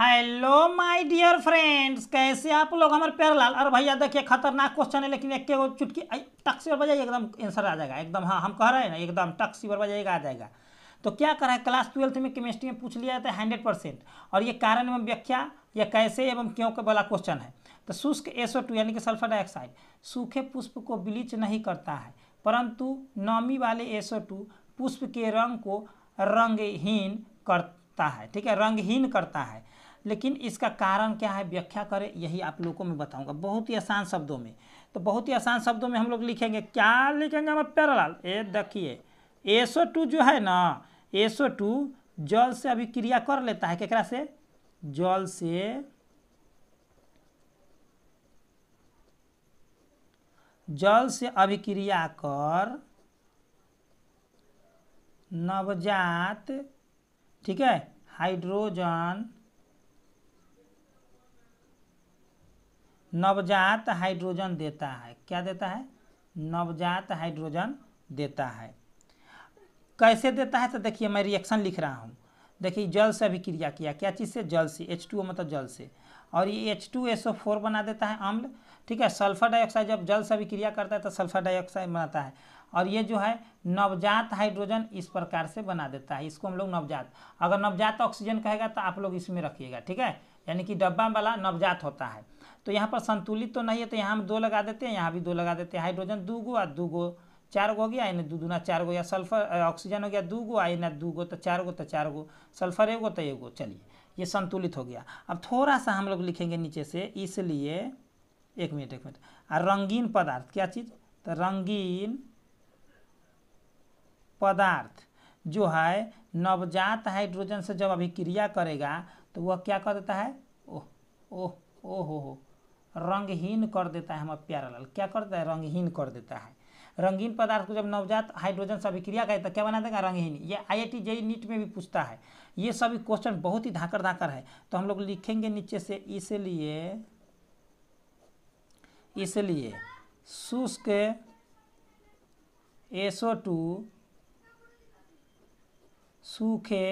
hello my dear friends कैसे आप लोग हमारे प्यारलाल अरे भैया देखिए खतरनाक क्वेश्चन है लेकिन एक के चुटकी टक से बजाइए एकदम आंसर आ जाएगा एकदम हाँ हम कह रहे हैं ना एकदम टक सीवर बजाइएगा आ जाएगा तो क्या रहा है क्लास ट्वेल्थ में केमिस्ट्री में पूछ लिया जाता है हंड्रेड परसेंट और ये कारण एवं व्याख्या या कैसे एवं क्यों का वाला क्वेश्चन है तो शुष्क एसो टू यानी कि सल्फर डाइऑक्साइड सूखे पुष्प को ब्लीच नहीं करता है परंतु नमी वाले एसो टू पुष्प के रंग को रंगहीन करता है ठीक है रंगहीन करता है लेकिन इसका कारण क्या है व्याख्या करें यही आप लोगों को मैं बताऊंगा बहुत ही आसान शब्दों में तो बहुत ही आसान शब्दों में हम लोग लिखेंगे क्या लिखेंगे हम पैरालाल ये देखिए एसो टू जो है ना एसो टू जल से अभी क्रिया कर लेता है ककरा से जल से जल से अभिक्रिया कर नवजात ठीक है हाइड्रोजन नवजात हाइड्रोजन देता है क्या देता है नवजात हाइड्रोजन देता है कैसे देता है तो देखिए मैं रिएक्शन लिख रहा हूँ देखिए जल से अभिक्रिया किया क्या चीज़ से जल से एच टू मतलब जल से और ये H two S O four बना देता है अम्ल ठीक है सल्फर डाइऑक्साइड जब जल से अभिक्रिया करता है तो सल्फर डाइऑक्साइड बनाता है और ये जो है नवजात हाइड्रोजन इस प्रकार से बना देता है इसको हम लोग नवजात अगर नवजात ऑक्सीजन कहेगा तो आप लोग इसमें रखिएगा ठीक है यानी कि डब्बा वाला नवजात होता है तो यहाँ पर संतुलित तो नहीं है तो यहाँ हम दो लगा देते हैं यहाँ भी दो लगा देते हैं हाइड्रोजन दो गो और दो गो चार गो हो गया यानी दो दूना चार गो या सल्फर ऑक्सीजन हो गया दो गो आई ना दो गो तो चार गो तो चार गो सल्फर एगो तो एगो चलिए ये संतुलित हो गया अब थोड़ा सा हम लोग लिखेंगे नीचे से इसलिए एक मिनट एक मिनट और रंगीन पदार्थ क्या चीज़ तो रंगीन पदार्थ जो है नवजात हाइड्रोजन से जब अभिक्रिया करेगा तो वह क्या कर देता है ओह ओह ओह हो रंगहीन कर देता है हमारा प्यारा लाल क्या कर देता है रंगहीन कर देता है रंगीन पदार्थ को जब नवजात हाइड्रोजन से अभिक्रिया करे तो क्या बना देगा रंगहीन ये I I T JEE NEET में भी पूछता है ये सभी क्वेश्चन बहुत ही धाकर धाकर है तो हम लोग लिखेंगे नीचे से इसलिए इसलिए शुष्क एसो टू सूखे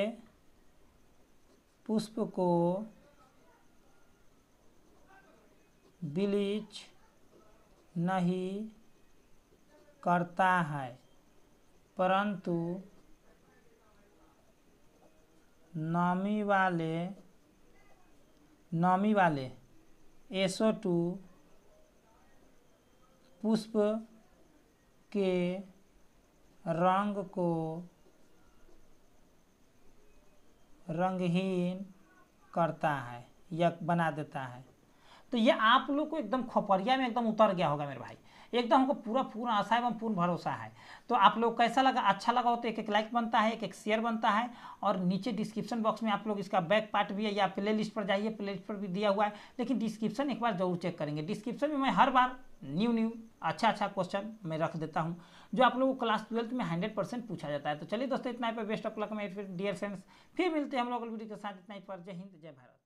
पुष्प को ब्लीच नहीं करता है परंतु नमी वाले नमी वाले एसो टू पुष्प के रंग को रंगहीन करता है या बना देता है तो ये आप लोग को एकदम खोपरिया में एकदम उतर गया होगा मेरे भाई एकदम हमको पूरा पूर्ण आशा एवं पूर्ण भरोसा है तो आप लोग कैसा लगा अच्छा लगा हो तो एक एक लाइक बनता है एक एक शेयर बनता है और नीचे डिस्क्रिप्शन बॉक्स में आप लोग इसका बैक पार्ट भी है या प्ले लिस्ट पर जाइए प्ले लिस्ट पर भी दिया हुआ है लेकिन डिस्क्रिप्शन एक बार जरूर चेक करेंगे डिस्क्रिप्शन में मैं हर बार न्यू न्यू अच्छा अच्छा क्वेश्चन मैं रख देता हूँ जो आप लोगों को क्लास ट्वेल्थ में हंड्रेड परसेंट पूछा जाता है तो चलिए दोस्तों इतना ही पर बेस्ट ऑफ लक में डियर फ्रेंड्स फिर मिलते हैं हम लोग के साथ इतना ही पर जय हिंद जय भारत